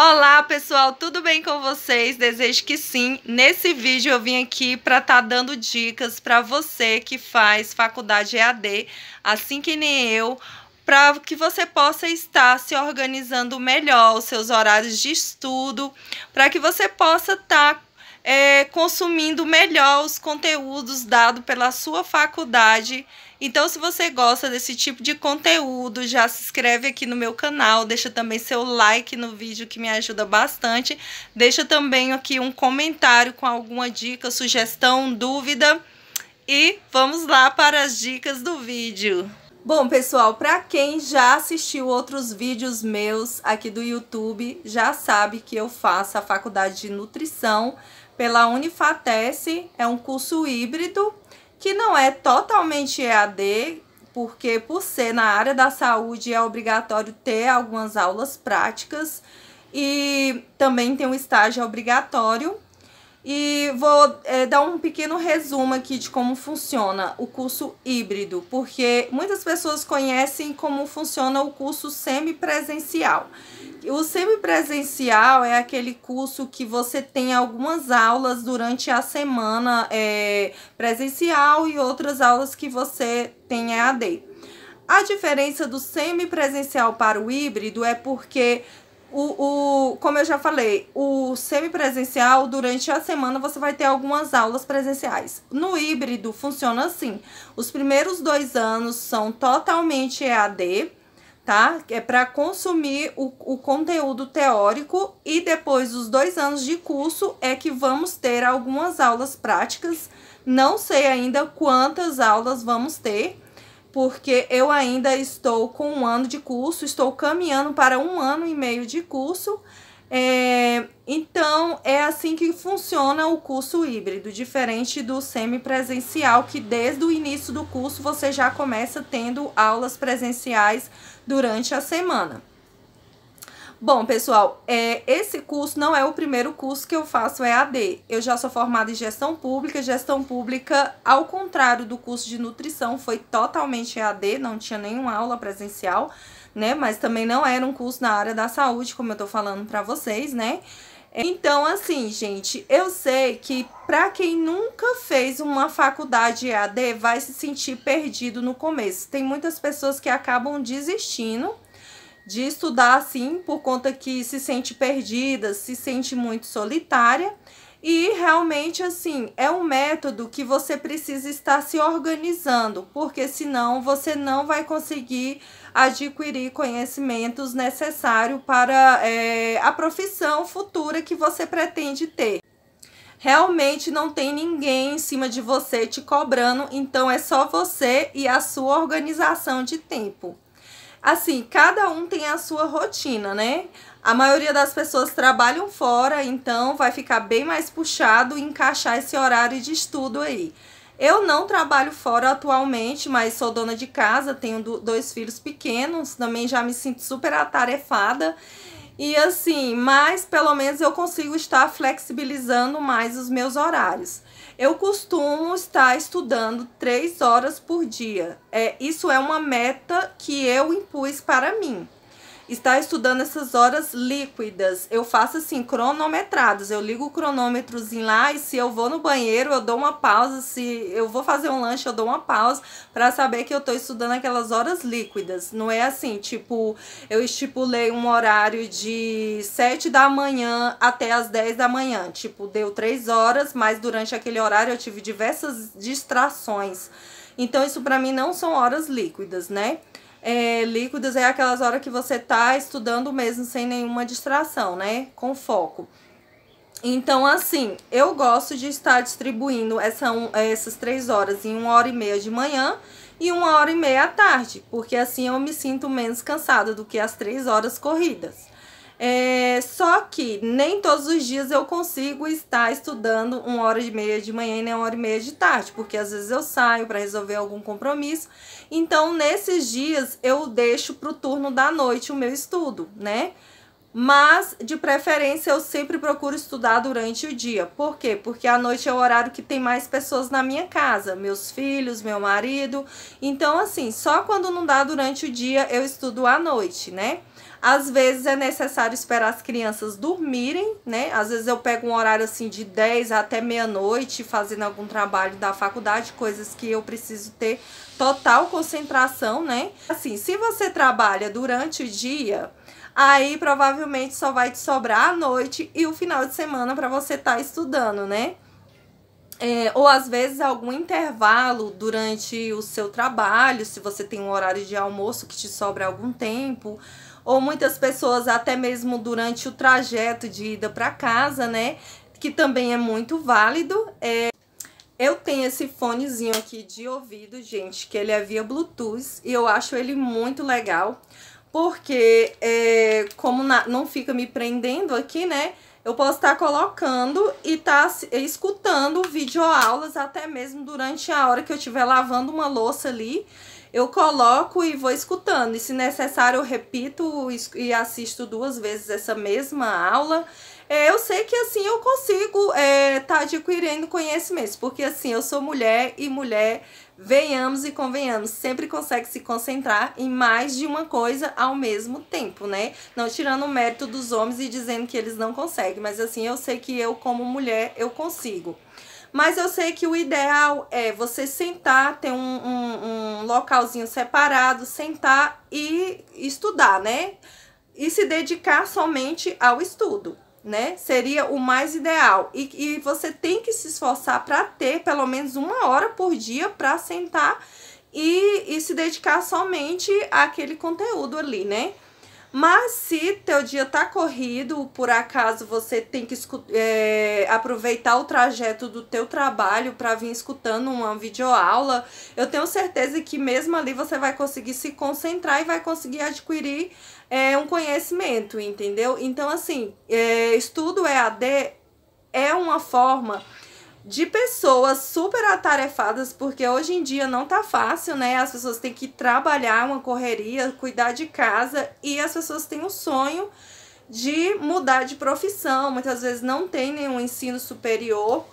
Olá pessoal, tudo bem com vocês? Desejo que sim. Nesse vídeo eu vim aqui para estar tá dando dicas para você que faz faculdade EAD, assim que nem eu, para que você possa estar se organizando melhor os seus horários de estudo, para que você possa estar tá é, consumindo melhor os conteúdos dados pela sua faculdade. Então, se você gosta desse tipo de conteúdo, já se inscreve aqui no meu canal, deixa também seu like no vídeo que me ajuda bastante. Deixa também aqui um comentário com alguma dica, sugestão, dúvida. E vamos lá para as dicas do vídeo. Bom, pessoal, para quem já assistiu outros vídeos meus aqui do YouTube, já sabe que eu faço a faculdade de nutrição, pela Unifates é um curso híbrido que não é totalmente EAD, porque por ser na área da saúde é obrigatório ter algumas aulas práticas e também tem um estágio obrigatório. E vou é, dar um pequeno resumo aqui de como funciona o curso híbrido, porque muitas pessoas conhecem como funciona o curso semipresencial. O semipresencial é aquele curso que você tem algumas aulas durante a semana é, presencial e outras aulas que você tem EAD. A diferença do semipresencial para o híbrido é porque o, o, como eu já falei, o semipresencial, durante a semana você vai ter algumas aulas presenciais. No híbrido, funciona assim: os primeiros dois anos são totalmente EAD, tá? É para consumir o, o conteúdo teórico e depois dos dois anos de curso é que vamos ter algumas aulas práticas. Não sei ainda quantas aulas vamos ter, porque eu ainda estou com um ano de curso, estou caminhando para um ano e meio de curso é, então, é assim que funciona o curso híbrido, diferente do semipresencial, que desde o início do curso você já começa tendo aulas presenciais durante a semana. Bom, pessoal, é, esse curso não é o primeiro curso que eu faço EAD. Eu já sou formada em gestão pública. Gestão pública, ao contrário do curso de nutrição, foi totalmente EAD, não tinha nenhuma aula presencial né? Mas também não era um curso na área da saúde, como eu tô falando para vocês, né? Então, assim, gente, eu sei que para quem nunca fez uma faculdade EAD vai se sentir perdido no começo. Tem muitas pessoas que acabam desistindo de estudar assim por conta que se sente perdida, se sente muito solitária. E realmente, assim, é um método que você precisa estar se organizando, porque senão você não vai conseguir adquirir conhecimentos necessários para é, a profissão futura que você pretende ter. Realmente não tem ninguém em cima de você te cobrando, então é só você e a sua organização de tempo assim, cada um tem a sua rotina, né? A maioria das pessoas trabalham fora, então vai ficar bem mais puxado encaixar esse horário de estudo aí. Eu não trabalho fora atualmente, mas sou dona de casa, tenho dois filhos pequenos, também já me sinto super atarefada. E assim, mas pelo menos eu consigo estar flexibilizando mais os meus horários. Eu costumo estar estudando três horas por dia. É, isso é uma meta que eu impus para mim está estudando essas horas líquidas. Eu faço assim, cronometrados. Eu ligo o cronômetrozinho lá e se eu vou no banheiro, eu dou uma pausa. Se eu vou fazer um lanche, eu dou uma pausa para saber que eu estou estudando aquelas horas líquidas. Não é assim, tipo, eu estipulei um horário de 7 da manhã até as 10 da manhã. Tipo, deu 3 horas, mas durante aquele horário eu tive diversas distrações. Então, isso para mim não são horas líquidas, né? é, líquidos é aquelas horas que você tá estudando mesmo sem nenhuma distração, né? Com foco. Então, assim, eu gosto de estar distribuindo essa, essas três horas em uma hora e meia de manhã e uma hora e meia à tarde, porque assim eu me sinto menos cansada do que as três horas corridas. É, só que nem todos os dias eu consigo estar estudando uma hora e meia de manhã e nem uma hora e meia de tarde, porque às vezes eu saio para resolver algum compromisso. Então, nesses dias, eu deixo pro turno da noite o meu estudo, né? Mas, de preferência, eu sempre procuro estudar durante o dia. Por quê? Porque à noite é o horário que tem mais pessoas na minha casa, meus filhos, meu marido. Então, assim, só quando não dá durante o dia, eu estudo à noite, né? Às vezes é necessário esperar as crianças dormirem, né? Às vezes eu pego um horário assim de 10 até meia-noite fazendo algum trabalho da faculdade, coisas que eu preciso ter total concentração, né? Assim, se você trabalha durante o dia, aí provavelmente só vai te sobrar a noite e o final de semana para você estar tá estudando, né? É, ou às vezes algum intervalo durante o seu trabalho, se você tem um horário de almoço que te sobra algum tempo, ou muitas pessoas até mesmo durante o trajeto de ida para casa, né? Que também é muito válido. É... Eu tenho esse fonezinho aqui de ouvido, gente, que ele é via Bluetooth e eu acho ele muito legal porque é como na, não fica me prendendo aqui, né? Eu posso estar tá colocando e estar tá escutando videoaulas até mesmo durante a hora que eu estiver lavando uma louça ali. Eu coloco e vou escutando. E se necessário, eu repito e assisto duas vezes essa mesma aula. É, eu sei que assim eu consigo estar é, tá adquirindo conhecimentos, porque assim eu sou mulher e mulher, venhamos e convenhamos, sempre consegue se concentrar em mais de uma coisa ao mesmo tempo, né? Não tirando o mérito dos homens e dizendo que eles não conseguem, mas assim eu sei que eu, como mulher, eu consigo. Mas eu sei que o ideal é você sentar, ter um, um, um localzinho separado, sentar e estudar, né? E se dedicar somente ao estudo né? Seria o mais ideal. E, e você tem que se esforçar para ter pelo menos uma hora por dia para sentar e, e se dedicar somente àquele conteúdo ali, né? Mas se teu dia tá corrido, por acaso você tem que é, aproveitar o trajeto do teu trabalho para vir escutando uma videoaula, eu tenho certeza que mesmo ali você vai conseguir se concentrar e vai conseguir adquirir é, um conhecimento, entendeu? Então, assim, é, estudo EAD é uma forma de pessoas super atarefadas, porque hoje em dia não tá fácil, né? As pessoas têm que trabalhar, uma correria, cuidar de casa e as pessoas têm o um sonho de mudar de profissão, muitas vezes não tem nenhum ensino superior.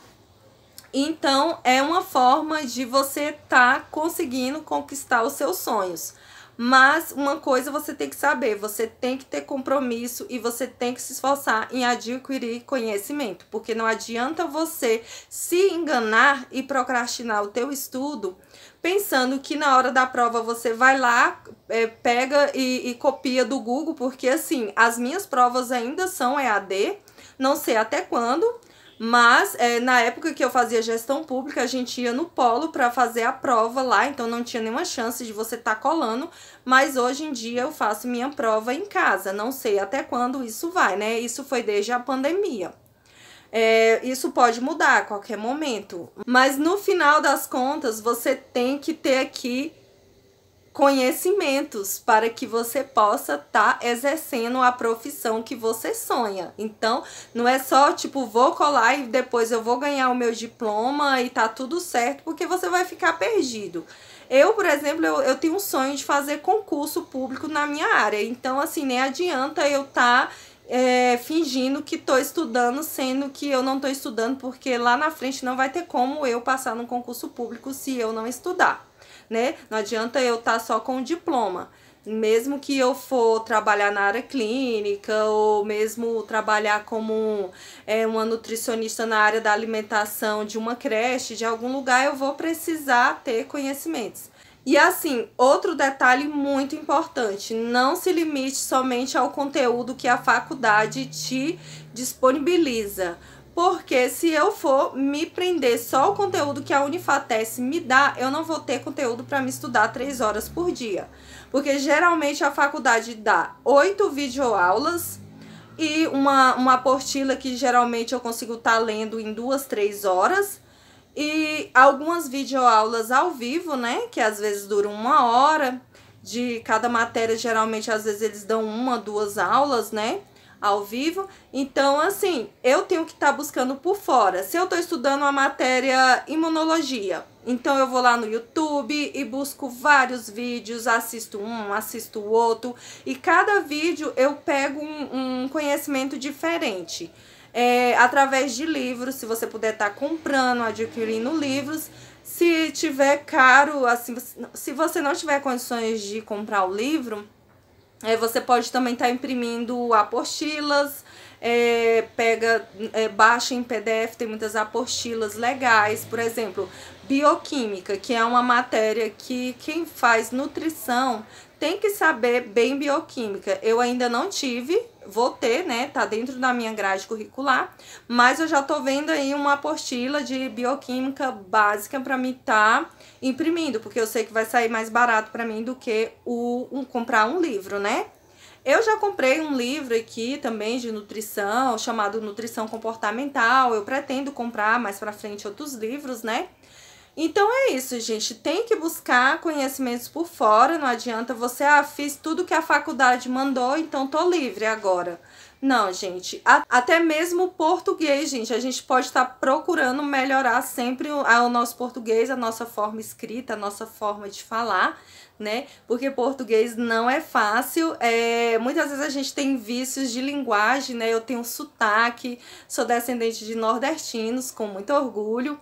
Então, é uma forma de você tá conseguindo conquistar os seus sonhos. Mas uma coisa você tem que saber, você tem que ter compromisso e você tem que se esforçar em adquirir conhecimento, porque não adianta você se enganar e procrastinar o teu estudo pensando que na hora da prova você vai lá, é, pega e, e copia do Google, porque assim, as minhas provas ainda são EAD, não sei até quando, mas é, na época que eu fazia gestão pública, a gente ia no polo para fazer a prova lá, então não tinha nenhuma chance de você estar tá colando. Mas hoje em dia eu faço minha prova em casa. Não sei até quando isso vai, né? Isso foi desde a pandemia. É, isso pode mudar a qualquer momento. Mas no final das contas, você tem que ter aqui conhecimentos para que você possa estar tá exercendo a profissão que você sonha. Então, não é só tipo, vou colar e depois eu vou ganhar o meu diploma e tá tudo certo, porque você vai ficar perdido. Eu, por exemplo, eu, eu tenho um sonho de fazer concurso público na minha área. Então, assim, nem adianta eu estar. Tá é, fingindo que estou estudando, sendo que eu não estou estudando, porque lá na frente não vai ter como eu passar no concurso público se eu não estudar né? Não adianta eu estar tá só com o diploma. Mesmo que eu for trabalhar na área clínica ou mesmo trabalhar como é, uma nutricionista na área da alimentação de uma creche, de algum lugar, eu vou precisar ter conhecimentos. E assim, outro detalhe muito importante: não se limite somente ao conteúdo que a faculdade te disponibiliza porque se eu for me prender só o conteúdo que a Unifates me dá, eu não vou ter conteúdo para me estudar três horas por dia. Porque geralmente a faculdade dá oito videoaulas e uma, uma apostila que geralmente eu consigo estar tá lendo em duas, três horas. E algumas videoaulas ao vivo, né? Que às vezes duram uma hora. De cada matéria, geralmente, às vezes eles dão uma, duas aulas, né? ao vivo. Então, assim, eu tenho que estar tá buscando por fora. Se eu estou estudando a matéria imunologia, então eu vou lá no YouTube e busco vários vídeos, assisto um, assisto o outro, e cada vídeo eu pego um, um conhecimento diferente. É, através de livros, se você puder estar tá comprando, adquirindo livros. Se tiver caro, assim, se você não tiver condições de comprar o livro, é, você pode também estar tá imprimindo apostilas, é, pega, é, baixa em PDF, tem muitas apostilas legais, por exemplo, bioquímica, que é uma matéria que quem faz nutrição tem que saber bem bioquímica. Eu ainda não tive vou ter, né? Tá dentro da minha grade curricular, mas eu já tô vendo aí uma apostila de bioquímica básica para mim tá imprimindo, porque eu sei que vai sair mais barato para mim do que o um, comprar um livro, né? Eu já comprei um livro aqui também de nutrição, chamado Nutrição Comportamental. Eu pretendo comprar mais para frente outros livros, né? Então é isso, gente. Tem que buscar conhecimentos por fora. Não adianta você, ah, fiz tudo que a faculdade mandou, então tô livre agora. Não, gente. até mesmo o português, gente. A gente pode estar tá procurando melhorar sempre o, o nosso português, a nossa forma escrita, a nossa forma de falar né? Porque português não é fácil. É, muitas vezes a gente tem vícios de linguagem, né? Eu tenho sotaque, sou descendente de nordestinos, com muito orgulho.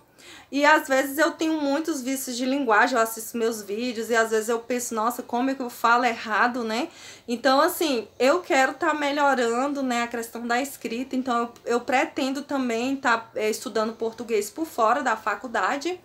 E às vezes eu tenho muitos vícios de linguagem, eu assisto meus vídeos e às vezes eu penso, nossa, como é que eu falo errado, né? Então, assim, eu quero estar tá melhorando, né, a questão da escrita, então eu, eu pretendo também estar tá, é, estudando português por fora da faculdade.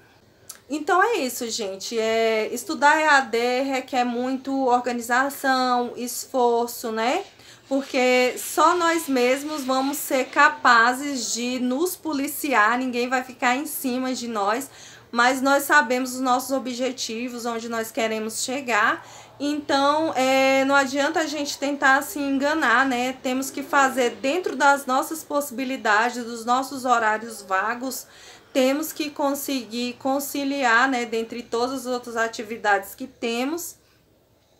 Então é isso, gente. É, estudar EAD é requer muito organização, esforço, né? Porque só nós mesmos vamos ser capazes de nos policiar, ninguém vai ficar em cima de nós, mas nós sabemos os nossos objetivos, onde nós queremos chegar. Então, é, não adianta a gente tentar se enganar, né? Temos que fazer dentro das nossas possibilidades, dos nossos horários vagos, temos que conseguir conciliar, né, dentre todas as outras atividades que temos,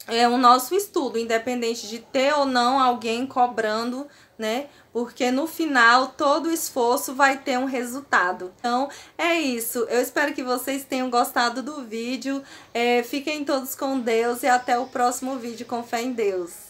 é o nosso estudo, independente de ter ou não alguém cobrando, né? Porque no final todo esforço vai ter um resultado. Então é isso. Eu espero que vocês tenham gostado do vídeo. É, fiquem todos com Deus e até o próximo vídeo com fé em Deus.